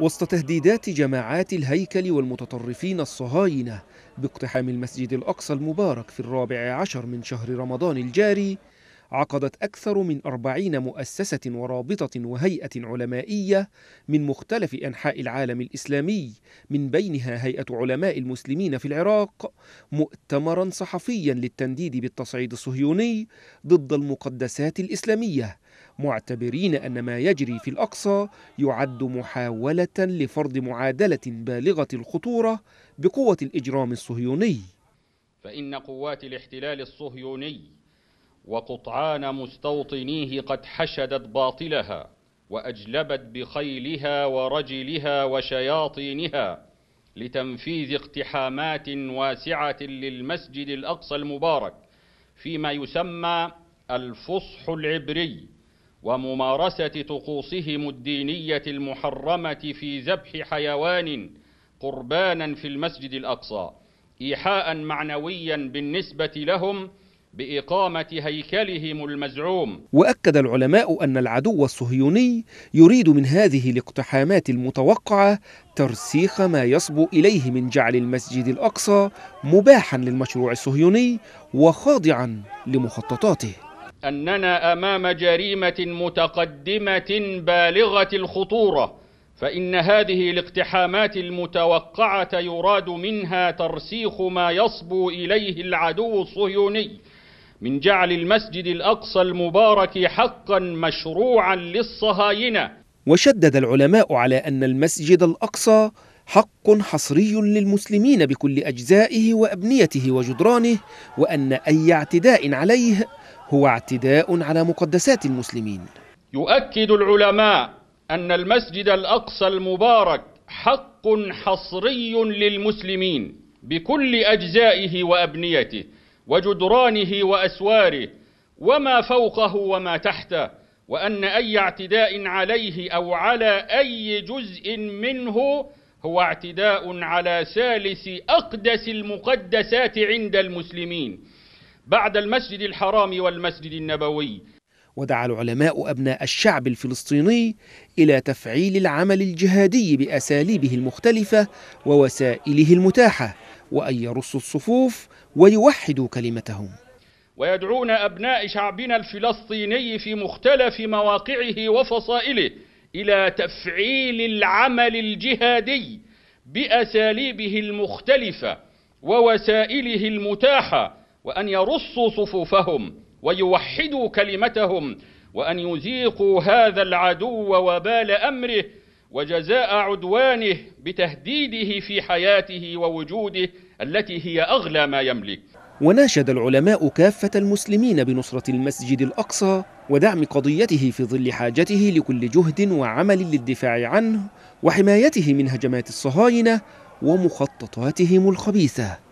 وسط تهديدات جماعات الهيكل والمتطرفين الصهاينة باقتحام المسجد الأقصى المبارك في الرابع عشر من شهر رمضان الجاري عقدت أكثر من أربعين مؤسسة ورابطة وهيئة علمائية من مختلف أنحاء العالم الإسلامي من بينها هيئة علماء المسلمين في العراق مؤتمرا صحفيا للتنديد بالتصعيد الصهيوني ضد المقدسات الإسلامية معتبرين أن ما يجري في الأقصى يعد محاولة لفرض معادلة بالغة الخطورة بقوة الإجرام الصهيوني فإن قوات الاحتلال الصهيوني وقطعان مستوطنيه قد حشدت باطلها واجلبت بخيلها ورجلها وشياطينها لتنفيذ اقتحامات واسعه للمسجد الاقصى المبارك فيما يسمى الفصح العبري وممارسه طقوسهم الدينيه المحرمه في ذبح حيوان قربانا في المسجد الاقصى ايحاء معنويا بالنسبه لهم باقامه هيكلهم المزعوم واكد العلماء ان العدو الصهيوني يريد من هذه الاقتحامات المتوقعه ترسيخ ما يصبو اليه من جعل المسجد الاقصى مباحا للمشروع الصهيوني وخاضعا لمخططاته اننا امام جريمه متقدمه بالغه الخطوره فان هذه الاقتحامات المتوقعه يراد منها ترسيخ ما يصبو اليه العدو الصهيوني من جعل المسجد الاقصى المبارك حقا مشروعا للصهاينه وشدد العلماء على ان المسجد الاقصى حق حصري للمسلمين بكل اجزائه وابنيته وجدرانه وان اي اعتداء عليه هو اعتداء على مقدسات المسلمين يؤكد العلماء ان المسجد الاقصى المبارك حق حصري للمسلمين بكل اجزائه وابنيته وجدرانه واسواره وما فوقه وما تحته وان اي اعتداء عليه او على اي جزء منه هو اعتداء على ثالث اقدس المقدسات عند المسلمين بعد المسجد الحرام والمسجد النبوي ودعا العلماء ابناء الشعب الفلسطيني الى تفعيل العمل الجهادي باساليبه المختلفه ووسائله المتاحه وان يرصوا الصفوف ويوحدوا كلمتهم ويدعون أبناء شعبنا الفلسطيني في مختلف مواقعه وفصائله إلى تفعيل العمل الجهادي بأساليبه المختلفة ووسائله المتاحة وأن يرصوا صفوفهم ويوحدوا كلمتهم وأن يزيقوا هذا العدو وبال أمره وجزاء عدوانه بتهديده في حياته ووجوده التي هي اغلى ما يملك وناشد العلماء كافه المسلمين بنصره المسجد الاقصى ودعم قضيته في ظل حاجته لكل جهد وعمل للدفاع عنه وحمايته من هجمات الصهاينه ومخططاتهم الخبيثه